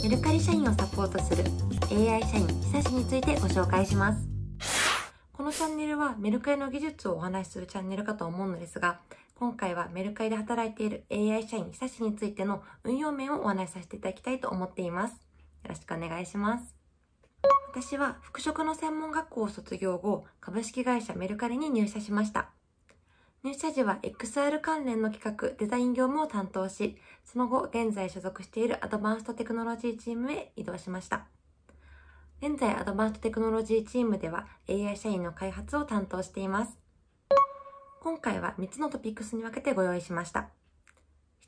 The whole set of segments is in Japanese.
メルカリ社員をサポートする AI 社員久しについてご紹介しますこのチャンネルはメルカリの技術をお話しするチャンネルかと思うのですが今回はメルカリで働いている AI 社員久しについての運用面をお話しさせていただきたいと思っていますよろしくお願いします私は服飾の専門学校を卒業後株式会社メルカリに入社しました入社時は XR 関連の企画、デザイン業務を担当し、その後現在所属しているアドバンストテクノロジーチームへ移動しました。現在アドバンストテクノロジーチームでは AI 社員の開発を担当しています。今回は3つのトピックスに分けてご用意しました。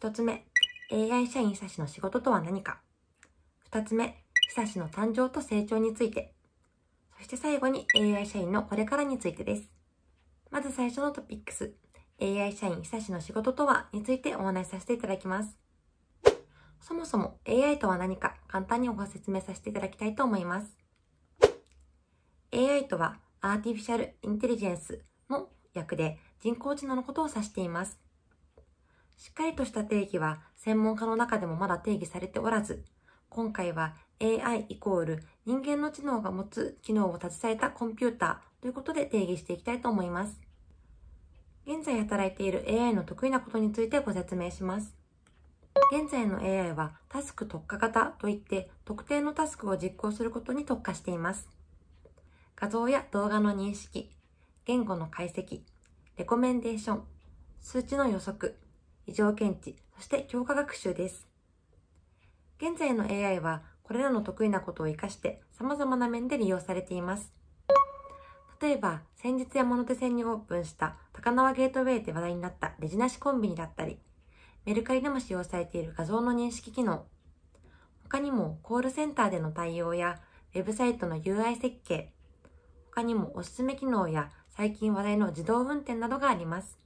1つ目、AI 社員久しの仕事とは何か。2つ目、久しの誕生と成長について。そして最後に AI 社員のこれからについてです。まず最初のトピックス。AI 社員久志の仕事とはについてお話しさせていただきます。そもそも AI とは何か簡単にご説明させていただきたいと思います。AI とはアーティフィシャルインテリジェンスの略で人工知能のことを指しています。しっかりとした定義は専門家の中でもまだ定義されておらず、今回は AI イコール人間の知能が持つ機能を携えたコンピューターということで定義していきたいと思います。現在働いている AI の得意なことについてご説明します。現在の AI はタスク特化型といって特定のタスクを実行することに特化しています。画像や動画の認識、言語の解析、レコメンデーション、数値の予測、異常検知、そして強化学習です。現在の AI はこれらの得意なことを活かして様々な面で利用されています。例えば、先日山手線にオープンした高輪ゲートウェイで話題になったレジなしコンビニだったり、メルカリでも使用されている画像の認識機能、他にもコールセンターでの対応やウェブサイトの UI 設計、他にもおすすめ機能や最近話題の自動運転などがあります。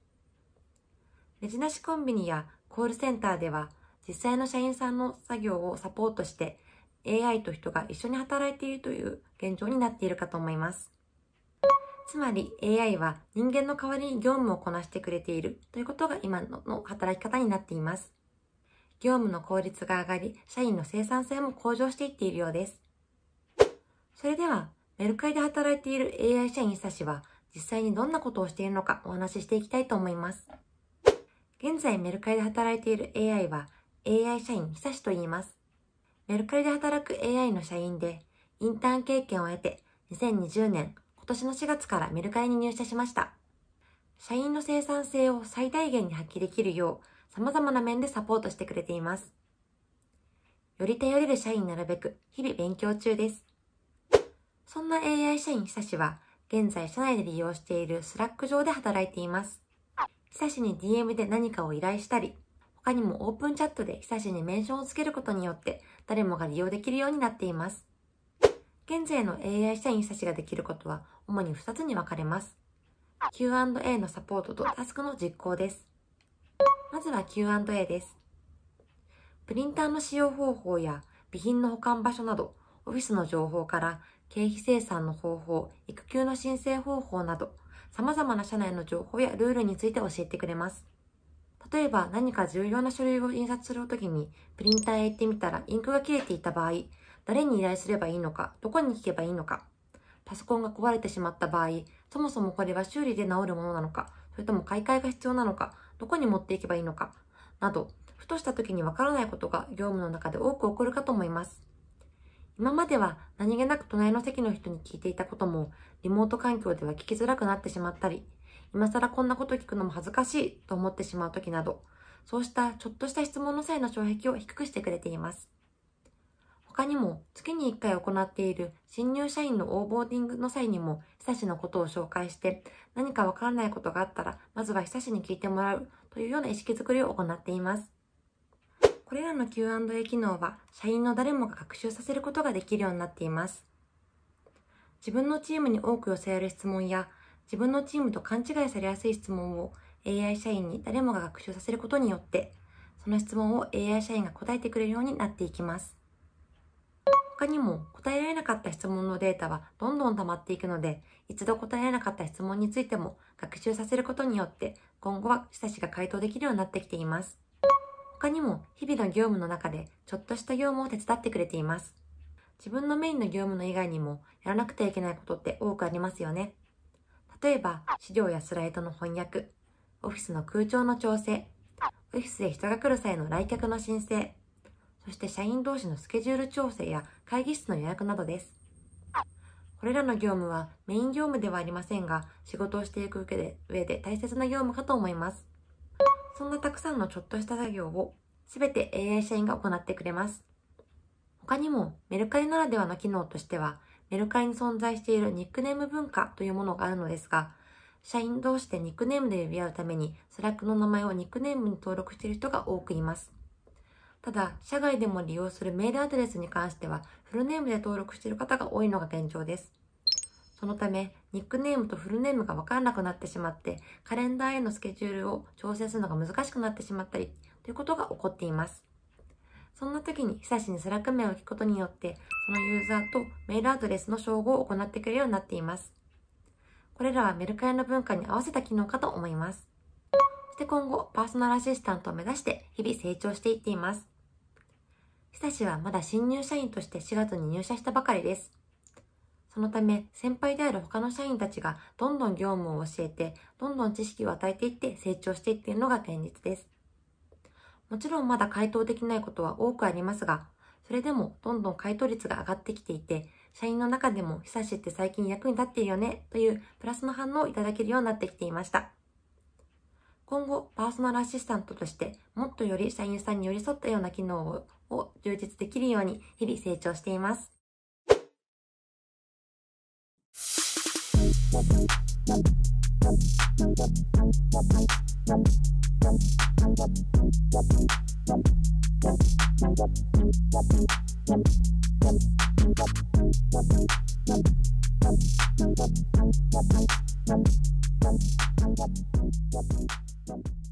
レジなしコンビニやコールセンターでは実際の社員さんの作業をサポートして AI と人が一緒に働いているという現状になっているかと思います。つまり AI は人間の代わりに業務をこなしてくれているということが今の働き方になっています。業務の効率が上がり、社員の生産性も向上していっているようです。それでは、メルカリで働いている AI 社員久しは、実際にどんなことをしているのかお話ししていきたいと思います。現在メルカリで働いている AI は、AI 社員久しと言います。メルカリで働く AI の社員で、インターン経験を得て、2020年、今年の4月からメルカリに入社しました。社員の生産性を最大限に発揮できるよう、様々な面でサポートしてくれています。より頼れる社員になるべく、日々勉強中です。そんな AI 社員久志は、現在社内で利用しているスラック上で働いています。久志に DM で何かを依頼したり、他にもオープンチャットで久しにメンションをつけることによって誰もが利用できるようになっています。現在の AI 社員差しができることは主に2つに分かれます。Q&A のサポートとタスクの実行です。まずは Q&A です。プリンターの使用方法や備品の保管場所など、オフィスの情報から経費生産の方法、育休の申請方法など、様々な社内の情報やルールについて教えてくれます。例えば何か重要な書類を印刷するときにプリンターへ行ってみたらインクが切れていた場合、誰に依頼すればいいのか、どこに聞けばいいのか。パソコンが壊れてしまった場合、そもそもこれは修理で治るものなのか、それとも買い替えが必要なのか、どこに持っていけばいいのか、など、ふとした時にわからないことが業務の中で多く起こるかと思います。今までは何気なく隣の席の人に聞いていたことも、リモート環境では聞きづらくなってしまったり、今更こんなこと聞くのも恥ずかしいと思ってしまう時など、そうしたちょっとした質問の際の障壁を低くしてくれています。他にも月に1回行っている新入社員のオーボーディングの際にも久しのことを紹介して何かわからないことがあったらまずは久しに聞いてもらうというような意識づくりを行っています。これらの Q&A 機能は社員の誰もが学習させることができるようになっています。自分のチームに多く寄せられる質問や自分のチームと勘違いされやすい質問を AI 社員に誰もが学習させることによってその質問を AI 社員が答えてくれるようになっていきます。他にも答えられなかった質問のデータはどんどん溜まっていくので、一度答えられなかった質問についても学習させることによって、今後は親しが回答できるようになってきています。他にも日々の業務の中でちょっとした業務を手伝ってくれています。自分のメインの業務の以外にもやらなくてはいけないことって多くありますよね。例えば、資料やスライドの翻訳、オフィスの空調の調整、オフィスへ人が来る際の来客の申請、そして社員同士のスケジュール調整や会議室の予約などです。これらの業務はメイン業務ではありませんが、仕事をしていく上で上で大切な業務かと思います。そんなたくさんのちょっとした作業を全て AI 社員が行ってくれます。他にもメルカリならではの機能としては、メルカリに存在しているニックネーム文化というものがあるのですが、社員同士でニックネームで呼び合うために、スラックの名前をニックネームに登録している人が多くいます。ただ、社外でも利用するメールアドレスに関しては、フルネームで登録している方が多いのが現状です。そのため、ニックネームとフルネームがわからなくなってしまって、カレンダーへのスケジュールを調整するのが難しくなってしまったり、ということが起こっています。そんな時に、久しにスラック名を聞くことによって、そのユーザーとメールアドレスの照合を行ってくれるようになっています。これらはメルカリの文化に合わせた機能かと思います。そして今後、パーソナルアシスタントを目指して、日々成長していっています。久しはまだ新入社員として4月に入社したばかりです。そのため、先輩である他の社員たちがどんどん業務を教えて、どんどん知識を与えていって成長していっているのが現実です。もちろんまだ回答できないことは多くありますが、それでもどんどん回答率が上がってきていて、社員の中でも久しって最近役に立っているよねというプラスの反応をいただけるようになってきていました。今後、パーソナルアシスタントとして、もっとより社員さんに寄り添ったような機能を充実できるように、日々成長しています。Bye.